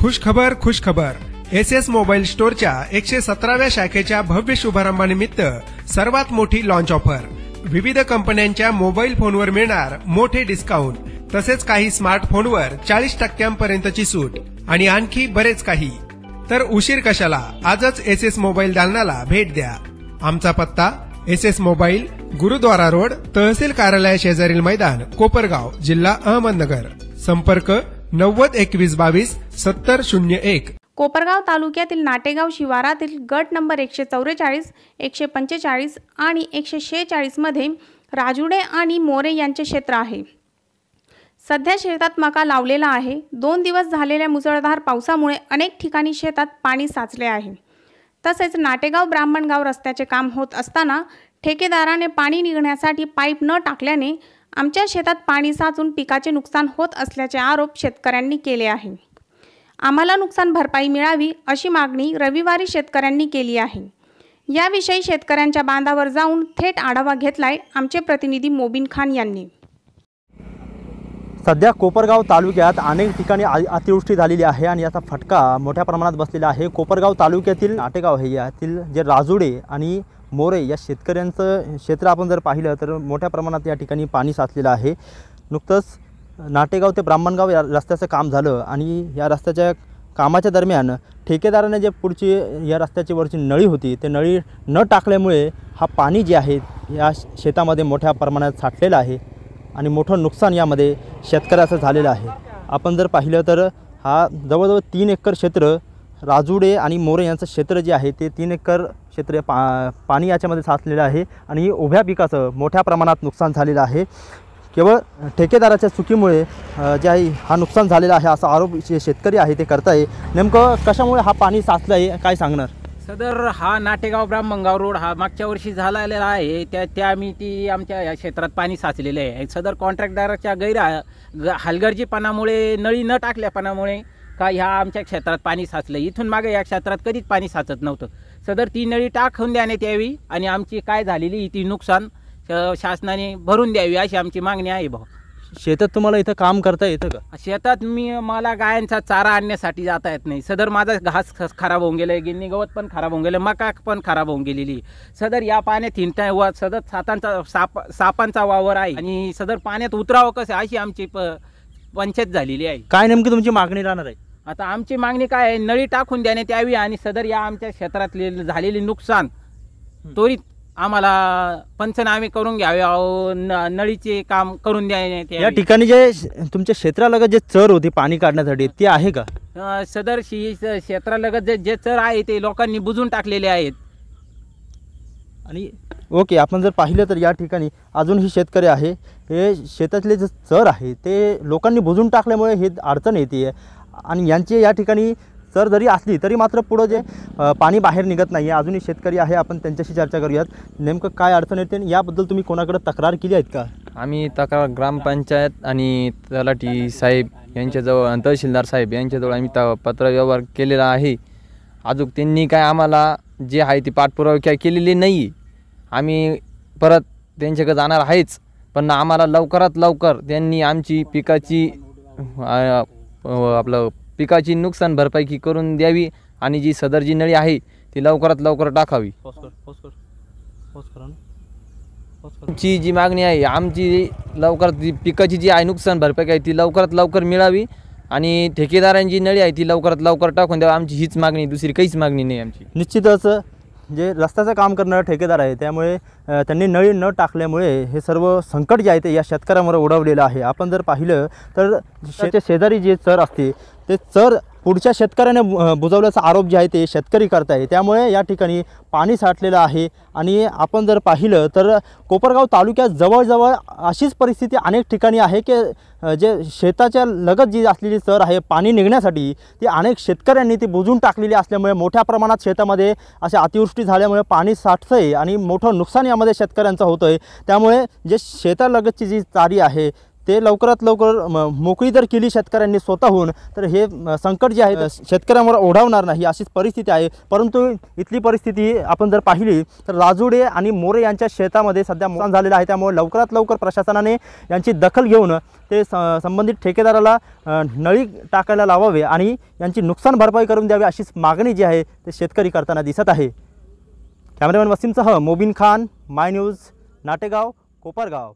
खुश खबर खुश खबर एस एस मोबाईल स्टोअरच्या एकशे सतराव्या शाखेच्या भव्य शुभारंभानिमित्त सर्वात मोठी लॉन्च ऑफर विविध कंपन्यांच्या मोबाईल फोनवर मिळणार मोठे डिस्काउंट तसेच काही स्मार्टफोनवर चाळीस टक्क्यांपर्यंतची सूट आणि आणखी बरेच काही तर उशीर कशाला आजच एस एस मोबाईल दालनाला भेट द्या आमचा पत्ता S S mobile Gurudwara road तहसील कार्यालया शेजारील मैदान कोपरगाव जिल्हा अहमदनगर संपर्क नव्वद एकवीस बावीस सत्तर शून्य एक कोपरगाव तालुक्यातील नाटेगाव शिवारातील गट नंबर एकशे चौवेचाळीस एकशे पंचेचाळीस आणि एकशे मध्ये राजुडे आणि मोरे यांचे क्षेत्र आहे सध्या शेतात मका लावलेला आहे दोन दिवस झालेल्या मुसळधार पावसामुळे अनेक ठिकाणी शेतात पाणी साचले आहे तसेच नाटेगाव ब्राह्मणगाव रस्त्याचे काम होत असताना ठेकेदाराने पाणी निघण्यासाठी पाईप न टाकल्याने आमच्या शेतात पाणी साचून पिकाचे नुकसान होत असल्याचे आरोप शेतकऱ्यांनी केले आहे आम्हाला नुकसान भरपाई मिळावी अशी मागणी रविवारी शेतकऱ्यांनी केली आहे याविषयी शेतकऱ्यांच्या बांधावर जाऊन थेट आढावा घेतलाय आमचे प्रतिनिधी मोबिन खान यांनी सध्या कोपरगाव तालुक्यात अनेक ठिकाणी अतिवृष्टी झालेली आहे आणि याचा फटका मोठ्या प्रमाणात बसलेला आहे कोपरगाव तालुक्यातील नाटेगाव हे यातील जे राजुडे आणि मोरे या शेतकऱ्यांचं क्षेत्र आपण जर पाहिलं तर मोठ्या प्रमाणात या ठिकाणी पाणी साचलेलं आहे नुकतंच नाटेगाव ते ब्राह्मणगाव या रस्त्याचं काम झालं आणि या रस्त्याच्या कामाच्या दरम्यान ठेकेदाराने जे पुढची या रस्त्याची वरची नळी होती ते नळी न टाकल्यामुळे हा पाणी जे आहे या शेतामध्ये मोठ्या प्रमाणात साठलेलं आहे आणि मोठं नुकसान यामध्ये शेतकऱ्याचं झालेलं आहे आपण जर पाहिलं तर हा जवळजवळ तीन एकर क्षेत्र राजुडे आणि मोरे यांचं क्षेत्र जे आहे ते तीन एकर क्षेत्र पा पाणी याच्यामध्ये साचलेलं आहे आणि उभ्या पिकाचं मोठ्या प्रमाणात नुकसान झालेलं आहे केवळ ठेकेदाराच्या चुकीमुळे जे आहे हा नुकसान झालेला आहे असा आरोप जे शेतकरी आहे ते करताय नेमकं कशामुळे हा पाणी साचलं आहे काय सांगणार सदर हा नाटेगाव ब्राह्मणगाव रोड हा मागच्या वर्षी झालेला आहे त्या त्या आम्ही ती आमच्या या क्षेत्रात पाणी साचलेलं आहे सदर कॉन्ट्रॅक्टदाराच्या गैर हलगर्जीपणामुळे नळी न टाकल्यापणामुळे का ह्या आमच्या क्षेत्रात पाणी साचलं इथून मागे या क्षेत्रात कधीच पाणी साचत नव्हतं सदर ती नळी टाकून देण्यात यावी आणि आमची काय झालेली ती नुकसान शासनाने भरून द्यावी अशी आमची मागणी आहे भाऊ शेतात तुम्हाला इथं काम करता येतं का शेतात मी मला गायांचा चारा आणण्यासाठी जाता येत नाही सदर माझा घास खराब होऊन गेलं गिन्नी गवत पण खराब होऊन गेलं मका पण खराब होऊन गेलेली सदर या पाण्यात हिंडता व सदर सातांचा साप सापांचा वावर आहे आणि सदर पाण्यात उतरावं कसं अशी आमची प पंचायत झालेली आहे काय नेमकी तुमची मागणी राहणार आहे आता आमची मागणी काय आहे नळी टाकून देण्यात यावी आणि सदर या आमच्या क्षेत्रातले झालेले नुकसान त्वरित आम्हाला पंचनामे करून घ्यावे नळीचे काम करून देण्यात या ठिकाणी जे तुमच्या क्षेत्रालगत जे चर होते पाणी काढण्यासाठी ते आहे का सदर क्षेत्रालगत जे जे चर आहे ते लोकांनी बुजून टाकलेले आहेत आणि ओके आपण जर पाहिलं तर या ठिकाणी अजूनही शेतकरी आहे हे शेतातले जे चर आहे ते लोकांनी बुजून टाकल्यामुळे हे अडचण येते आहे आणि यांचे या ठिकाणी सर जरी असली तरी मात्र पुढं जे पाणी बाहेर निघत नाही आहे अजूनही शेतकरी आहे आपण त्यांच्याशी चर्चा करूयात नेमकं काय अडचण येते याबद्दल तुम्ही कोणाकडे तक्रार केली आहेत का आम्ही तक्रार ग्रामपंचायत आणि तलाठी साहेब यांच्याजवळ तहसीलदार साहेब यांच्याजवळ आम्ही त पत्रव्यवहार केलेला आहे अजून त्यांनी काय आम्हाला जे आहे ती पाठपुरावा काय केलेली नाही आम्ही परत त्यांच्याकडे जाणार आहेच पण आम्हाला लवकरात लवकर त्यांनी आमची पिकाची आपलं पिकाची नुकसान भरपाई करून द्यावी आणि जी सदर जी नळी आहे ती लवकरात लवकर टाकावी आमची जी मागणी आहे आमची लवकरात पिकाची जी आहे नुकसान भरपाई आहे ती लवकरात लवकर मिळावी आणि ठेकेदारांची नळी आहे ती लवकरात लवकर टाकून द्यावी आमची हीच मागणी दुसरी काहीच मागणी नाही आमची निश्चितच जे रस्त्याचं काम करणारे ठेकेदार आहे त्यामुळे त्यांनी नळी न टाकल्यामुळे हे सर्व संकट जे आहे ते या शेतकऱ्यावर उडवलेलं आहे आपण जर पाहिलं तर शेच्या शेजारी जे चर असते ते चर पुढच्या शेतकऱ्याने बुजवल्याचा आरोप जे आहे ते शेतकरी करत आहे त्यामुळे या ठिकाणी पाणी साठलेलं आहे आणि आपण जर पाहिलं तर कोपरगाव तालुक्यात जवळजवळ अशीच परिस्थिती अनेक ठिकाणी आहे की जे शेताच्या लगत जी असलेली सर आहे पाणी निघण्यासाठी ती अनेक शेतकऱ्यांनी ती बुजून टाकलेली असल्यामुळे मोठ्या प्रमाणात शेतामध्ये अशा अतिवृष्टी झाल्यामुळे पाणी साठतं आहे आणि मोठं नुकसान यामध्ये शेतकऱ्यांचं होतं आहे त्यामुळे जे शेतालगतची जी चारी आहे ते लवकरात लवकर मोकळी जर केली शेतकऱ्यांनी स्वतःहून तर हे संकट जे आहे शेतकऱ्यांवर ओढावणार नाही अशीच परिस्थिती आहे परंतु इथली परिस्थिती आपण जर पाहिली तर राजुडे आणि मोरे यांच्या शेतामध्ये सध्या नुकसान झालेलं आहे त्यामुळे लवकरात लवकर प्रशासनाने यांची दखल घेऊन ते संबंधित ठेकेदाराला नळी टाकायला लावावे आणि यांची नुकसान भरपाई करून द्यावी अशीच मागणी जी आहे ते शेतकरी करताना दिसत आहे कॅमेरामॅन वसीमसह मोबिन खान माय न्यूज नाटेगाव कोपरगाव